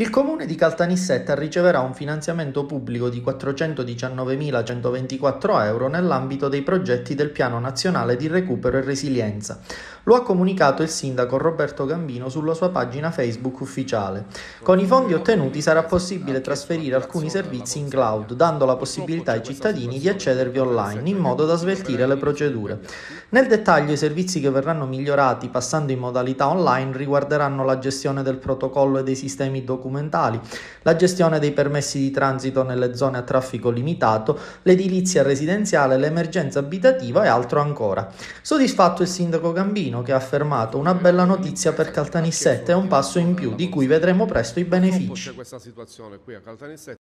Il comune di Caltanissetta riceverà un finanziamento pubblico di 419.124 euro nell'ambito dei progetti del Piano Nazionale di Recupero e Resilienza. Lo ha comunicato il sindaco Roberto Gambino sulla sua pagina Facebook ufficiale. Con i fondi ottenuti sarà possibile trasferire alcuni servizi in cloud, dando la possibilità ai cittadini di accedervi online in modo da sveltire le procedure. Nel dettaglio i servizi che verranno migliorati passando in modalità online riguarderanno la gestione del protocollo e dei sistemi documentari documentali, la gestione dei permessi di transito nelle zone a traffico limitato, l'edilizia residenziale, l'emergenza abitativa e altro ancora. Soddisfatto il sindaco Gambino che ha affermato una bella notizia per Caltanissette è un passo in più di cui vedremo presto i benefici.